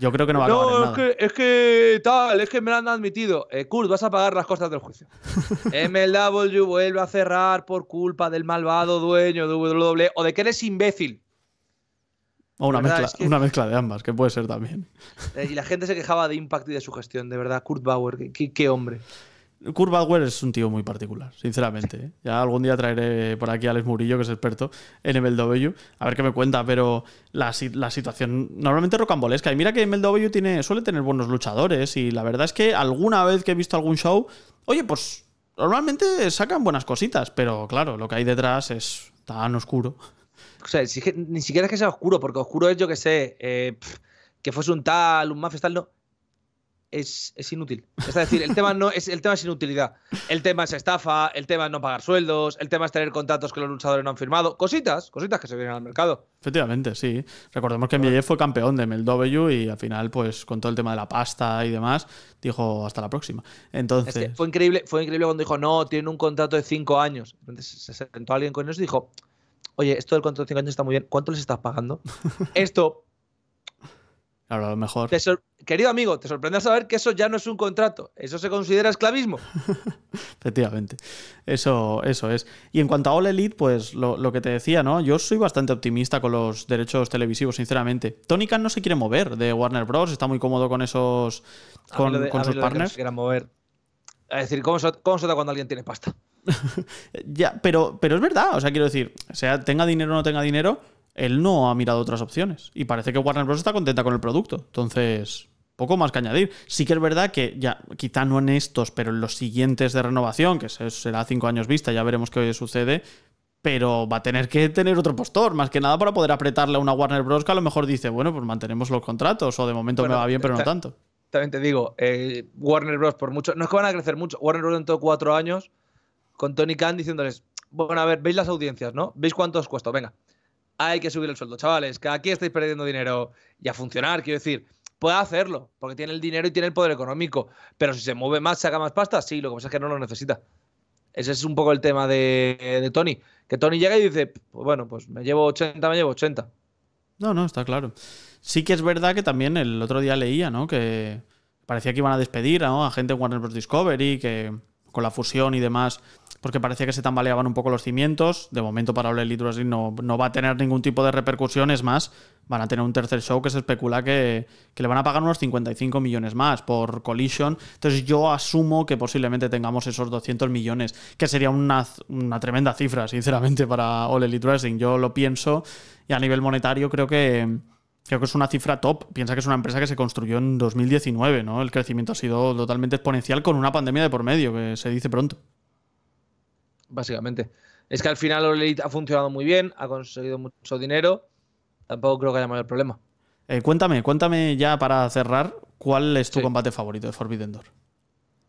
yo creo que no va a acabar. No, es, Que, es que tal, es que me lo han admitido. Eh, Kurt, vas a pagar las costas del juicio. *laughs* Eh, MLW vuelve a cerrar por culpa del malvado dueño de WWE o de que eres imbécil. O una, mezcla, de ambas, que puede ser también. Eh, y la gente se quejaba de Impact y de su gestión, de verdad. Kurt Bauer, qué, qué hombre. Kurt Badwell es un tío muy particular, sinceramente. ¿eh? Ya algún día traeré por aquí a Alex Murillo, que es experto en MLW, a ver qué me cuenta, pero la, situación normalmente rocambolesca. Y mira que MLW tiene, suele tener buenos luchadores y la verdad es que alguna vez que he visto algún show, oye, pues normalmente sacan buenas cositas, pero claro, lo que hay detrás es tan oscuro. O sea, ni siquiera es que sea oscuro, porque oscuro es, yo que sé, eh, que fuese un tal, un mafia, no es, inútil. Es decir, el tema, no, es, el tema inutilidad. El tema es estafa, el tema es no pagar sueldos, el tema es tener contratos que los luchadores no han firmado. Cositas, cositas que se vienen al mercado. Efectivamente, sí. Recordemos que Mille fue campeón de MLW y al final, pues con todo el tema de la pasta y demás, dijo hasta la próxima. Entonces. fue, increíble, fue increíble cuando dijo, no, tiene un contrato de cinco años. Entonces se sentó alguien con ellos y dijo, oye, esto del contrato de cinco años está muy bien, ¿cuánto les estás pagando? *laughs* esto lo mejor. Querido amigo, te sorprende saber que eso ya no es un contrato. Eso se considera esclavismo. *laughs* Efectivamente. Eso, eso es. Y en cuanto a All Elite, pues lo, que te decía, ¿no? Yo soy bastante optimista con los derechos televisivos, sinceramente. Tony Khan no se quiere mover de Warner Bros. Está muy cómodo con esos. con, sus partners. No mover. Es decir, ¿cómo se, da cuando alguien tiene pasta? *laughs* ya, pero, pero es verdad. O sea, quiero decir, sea tenga dinero o no tenga dinero él no ha mirado otras opciones. Y parece que Warner Bros. está contenta con el producto. Entonces, poco más que añadir. Sí que es verdad que ya, quizá no en estos, pero en los siguientes de renovación, que será cinco años vista, ya veremos qué sucede. Pero va a tener que tener otro postor, más que nada para poder apretarle a una Warner Bros. que a lo mejor dice, bueno, pues mantenemos los contratos, o de momento me va bien, pero no tanto. También te digo, eh, Warner Bros. por mucho. No es que van a crecer mucho. Warner Bros. dentro de cuatro años, con Tony Khan diciéndoles, bueno, a ver, veis las audiencias, ¿no? ¿Veis cuánto os cuesta? Venga, hay que subir el sueldo, chavales, que aquí estáis perdiendo dinero y a funcionar, quiero decir, puede hacerlo, porque tiene el dinero y tiene el poder económico, pero si se mueve más, saca más pasta, sí, lo que pasa es que no lo necesita. Ese es un poco el tema de, Tony, que Tony llega y dice, pues bueno, pues me llevo 80, me llevo 80. No, no, está claro. Sí que es verdad que también el otro día leía, ¿no? Que parecía que iban a despedir ¿no? a gente en Warner Bros. Discovery, que con la fusión y demás, porque parecía que se tambaleaban un poco los cimientos. De momento, para Ole Little no, no va a tener ningún tipo de repercusiones más, van a tener un tercer show que se especula que, le van a pagar unos 55 millones más por Collision. Entonces, yo asumo que posiblemente tengamos esos 200 millones, que sería una, tremenda cifra, sinceramente, para Ole Little Yo lo pienso y a nivel monetario creo que Creo que es una cifra top. Piensa que es una empresa que se construyó en 2019, ¿no? El crecimiento ha sido totalmente exponencial con una pandemia de por medio, que se dice pronto. Básicamente. Es que al final Oled ha funcionado muy bien, ha conseguido mucho dinero. Tampoco creo que haya mayor problema. Eh, cuéntame, cuéntame ya para cerrar, ¿cuál es tu combate favorito de Forbidden Door?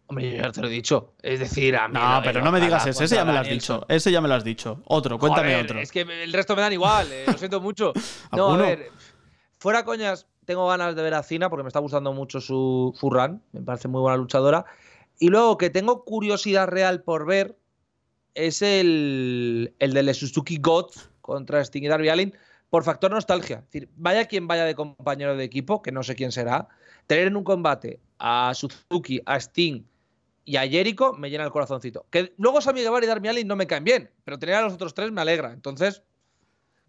Hombre, ya te lo he dicho. Es decir, a mí. No, pero no me digas ese, ese ya me lo has dicho. Ese ya me lo has dicho. Otro, cuéntame otro. Es que el resto me dan igual, eh, lo siento mucho. *laughs* no, a ver, Fuera coñas, tengo ganas de ver a Cina porque me está gustando mucho su, furrán, me parece muy buena luchadora. Y luego que tengo curiosidad real por ver es el, el del Suzuki God contra Sting y Darby Allin por factor nostalgia. Es decir, vaya quien vaya de compañero de equipo, que no sé quién será, tener en un combate a Suzuki, a Sting y a Jericho me llena el corazoncito. Que luego Sammy Guevara y Darby Allin no me caen bien, pero tener a los otros tres me alegra. Entonces,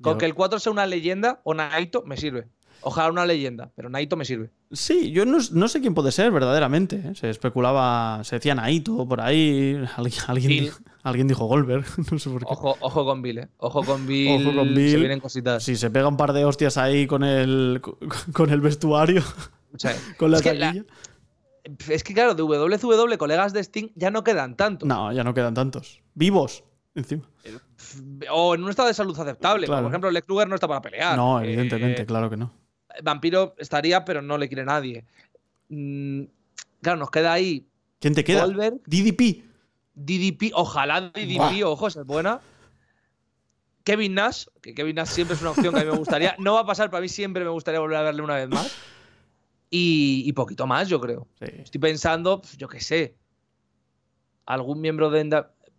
con que el 4 sea una leyenda o Naito me sirve. Ojalá una leyenda, pero Naito me sirve. Sí, yo no, sé quién puede ser verdaderamente. ¿eh? Se especulaba, se decía Naito por ahí. Alguien, alguien, dijo, alguien *laughs* no sé por qué. Ojo, con Bill, Ojo con Bill. ¿eh? Ojo vienen cositas. Si se pega un par de hostias ahí con el, con el vestuario, *laughs* con la es es que claro, de WCW, colegas de Sting, ya no quedan tantos. No, ya no quedan tantos. Vivos, encima. Eh, o en un estado de salud aceptable. Por ejemplo, Lex Luger no está para pelear. No, evidentemente, claro que no. Vampiro estaría, pero no le quiere nadie. Mm, claro, nos queda ahí. ¿Quién te queda? DDP. DDP, ojalá DDP, Ojos, ojo, es buena. Kevin Nash, que Kevin Nash siempre es una opción que a mí me gustaría. No va a pasar, para mí siempre me gustaría volver a verle una vez más. Y, poquito más, yo creo. Estoy pensando, pues, yo qué sé, algún miembro de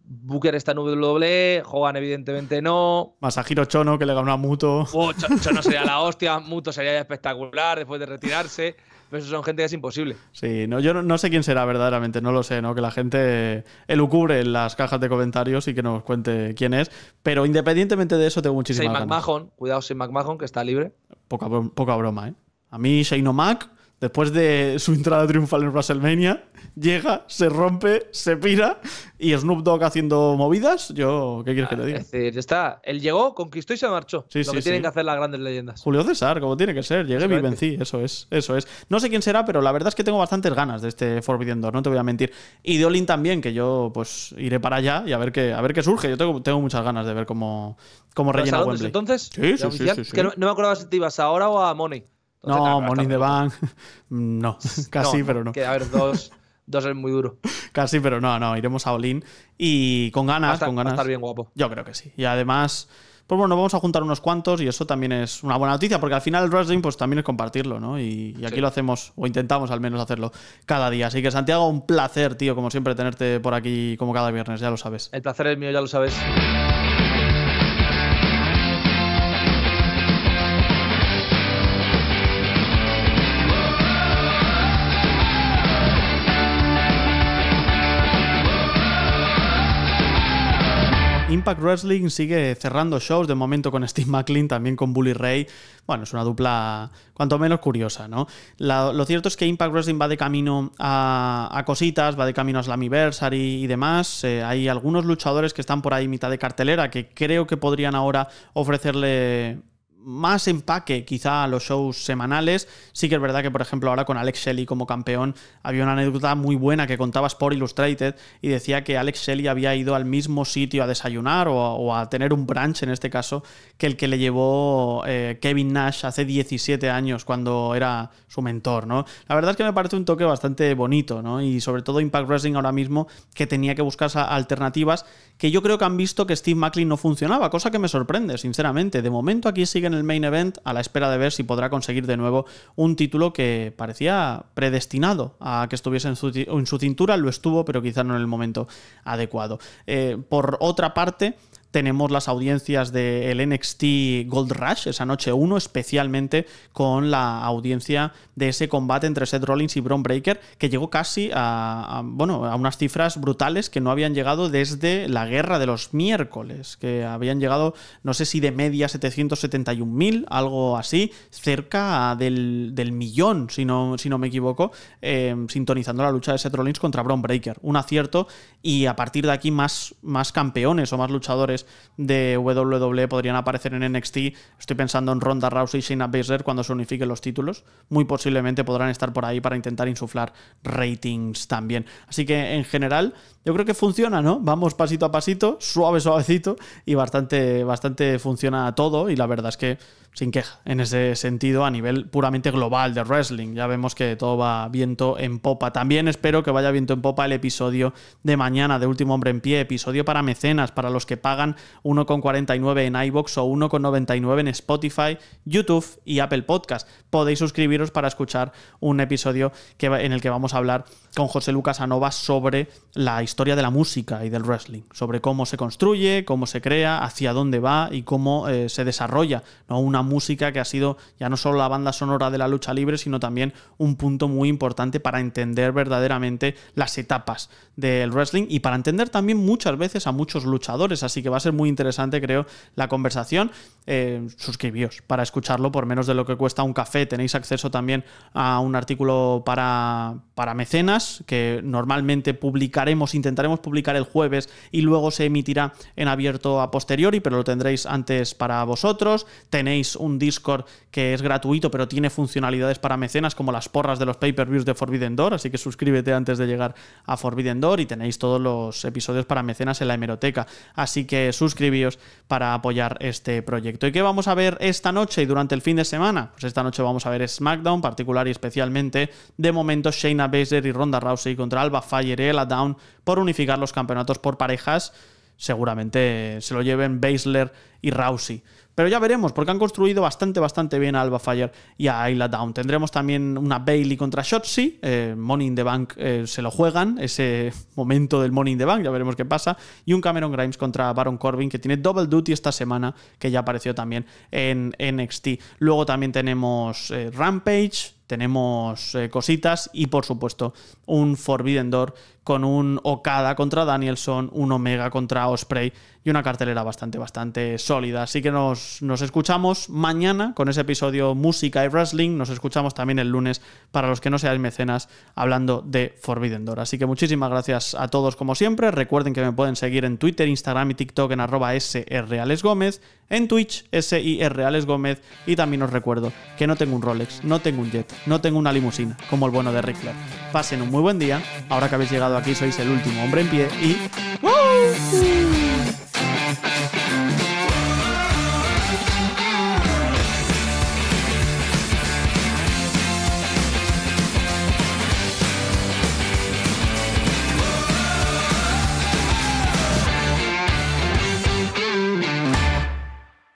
Booker está en WWE, Hogan evidentemente no. Masajiro Chono que le ganó a Muto. Oh, Chono sería la hostia, Muto sería espectacular después de retirarse. Pero eso son gente que es imposible. Sí, no, yo no, sé quién será verdaderamente, no lo sé, ¿no? Que la gente elucubre en las cajas de comentarios y que nos cuente quién es. Pero independientemente de eso, tengo muchísimas Shane ganas. Mahon, cuidado Shane McMahon, que está libre. Poca, broma, ¿eh? A mí Shane Mac después de su entrada triunfal en WrestleMania, llega, se rompe, se pira y Snoop Dogg haciendo movidas. Yo, ¿qué quieres que te ah, diga? Es decir, está, él llegó, conquistó y se marchó. Sí, lo que tienen que hacer las grandes leyendas. Julio César, como tiene que ser. Llegué y vencí, eso es, eso es. No sé quién será, pero la verdad es que tengo bastantes ganas de este Forbidden Door, no te voy a mentir. Y de Olin también, que yo pues iré para allá y a ver qué, a ver qué surge. Yo tengo, muchas ganas de ver cómo, cómo rellena Wembley. entonces? Sí, sí, sí, no, me acordaba si te ibas ahora o a Money no, Money in the Bank, *laughs* *laughs* no, casi, pero no. Que a ver, dos, es muy duro. *laughs* Casi, pero no, no, iremos a Olin y con ganas, con ganas. Va estar bien guapo. Yo creo que sí. Y además, pues bueno, vamos a juntar unos cuantos y eso también es una buena noticia, porque al final el wrestling pues también es compartirlo, ¿no? Y, aquí lo hacemos, o intentamos al menos hacerlo cada día. Así que Santiago, un placer, tío, como siempre, tenerte por aquí como cada viernes, ya lo sabes. El placer es mío, ya lo sabes. Impact Wrestling sigue cerrando shows de momento con Steve McLean, también con Bully Ray. Bueno, es una dupla cuanto menos curiosa, ¿no? lo cierto es que Impact Wrestling va de camino a, cositas, va de camino a Slammiversary y demás. Eh, hay algunos luchadores que están por ahí mitad de cartelera que creo que podrían ahora ofrecerle más empaque quizá a los shows semanales. Sí que es verdad que, por ejemplo, ahora con Alex Shelley como campeón, había una anécdota muy buena que contaba Sport Illustrated y decía que Alex Shelley había ido al mismo sitio a desayunar o, a tener un brunch, en este caso, que el que le llevó eh, Kevin Nash hace 17 años cuando era su mentor, ¿no? La verdad es que me parece un toque bastante bonito, ¿no? Y sobre todo Impact Wrestling ahora mismo que tenía que buscar alternativas que yo creo que han visto que Steve McLean no funcionaba, cosa que me sorprende, sinceramente. De momento aquí siguen el main event a la espera de ver si podrá conseguir de nuevo un título que parecía predestinado a que estuviese en su, cintura, lo estuvo, pero quizá no en el momento adecuado. Eh, por otra parte, tenemos las audiencias del NXT Gold Rush, esa noche 1, especialmente con la audiencia de ese combate entre Seth Rollins y Bron Breaker, que llegó casi a, bueno, a unas cifras brutales que no habían llegado desde la guerra de los miércoles, que habían llegado, no sé si de media 771.000, algo así, cerca del, millón, si no, si no me equivoco, em, sintonizando la lucha de Seth Rollins contra Bron Breaker. Un acierto y a partir de aquí más, más campeones o más luchadores de WWE podrían aparecer en NXT. Estoy pensando en Ronda Rousey y Shayna Baszler cuando se unifiquen los títulos. Muy posiblemente podrán estar por ahí para intentar insuflar ratings también. Así que en general yo creo que funciona, ¿no? Vamos pasito a pasito, suave, suavecito y bastante, bastante funciona todo y la verdad es que sin queja en ese sentido a nivel puramente global de wrestling. Ya vemos que todo va viento en popa. También espero que vaya viento en popa el episodio de mañana de Último Hombre en Pie, episodio para mecenas, para los que pagan 1,49 en iBox o 1,99 en Spotify, YouTube y Apple Podcast. Podéis suscribiros para escuchar un episodio que, en el que vamos a hablar con José Lucas Anova sobre la historia historia de la música y del wrestling, sobre cómo se construye, cómo se crea, hacia dónde va y cómo eh, se desarrolla. ¿no? Una música que ha sido ya no solo la banda sonora de la lucha libre, sino también un punto muy importante para entender verdaderamente las etapas del wrestling y para entender también muchas veces a muchos luchadores. Así que va a ser muy interesante, creo, la conversación eh, suscribíos para escucharlo por menos de lo que cuesta un café. Tenéis acceso también a un artículo para, para mecenas que normalmente publicaremos, intentaremos publicar el jueves y luego se emitirá en abierto a posteriori, pero lo tendréis antes para vosotros. Tenéis un Discord que es gratuito, pero tiene funcionalidades para mecenas como las porras de los pay-per-views de Forbidden Door, así que suscríbete antes de llegar a Forbidden Door y tenéis todos los episodios para mecenas en la hemeroteca. Así que suscribíos para apoyar este proyecto. ¿Y qué vamos a ver esta noche y durante el fin de semana? Pues esta noche vamos a ver SmackDown, particular y especialmente, de momento, Shayna Baszler y Ronda Rousey contra Alba Fire y Ella Down por unificar los campeonatos por parejas. Seguramente se lo lleven Baszler y Rousey. Pero ya veremos, porque han construido bastante, bastante bien a Alba Fire y a Isla Down. Tendremos también una Bailey contra Shotzi. Eh, Money in the Bank eh, se lo juegan, ese *laughs* momento del Money in the Bank, ya veremos qué pasa. Y un Cameron Grimes contra Baron Corbin, que tiene Double Duty esta semana, que ya apareció también en NXT. Luego también tenemos eh, Rampage, tenemos cositas y por supuesto un Forbidden Door con un Okada contra Danielson, un Omega contra Osprey y una cartelera bastante, bastante sólida. Así que nos, escuchamos mañana con ese episodio Música y Wrestling. Nos escuchamos también el lunes para los que no seáis mecenas hablando de Forbidden Door. Así que muchísimas gracias a todos como siempre. Recuerden que me pueden seguir en Twitter, Instagram y TikTok en arroba Gómez, en Twitch Gómez y también os recuerdo que no tengo un Rolex, no tengo un jet, no tengo una limusina como el bueno de Rickler. Pasen un muy buen día ahora que habéis llegado aquí sois el último hombre en pie y...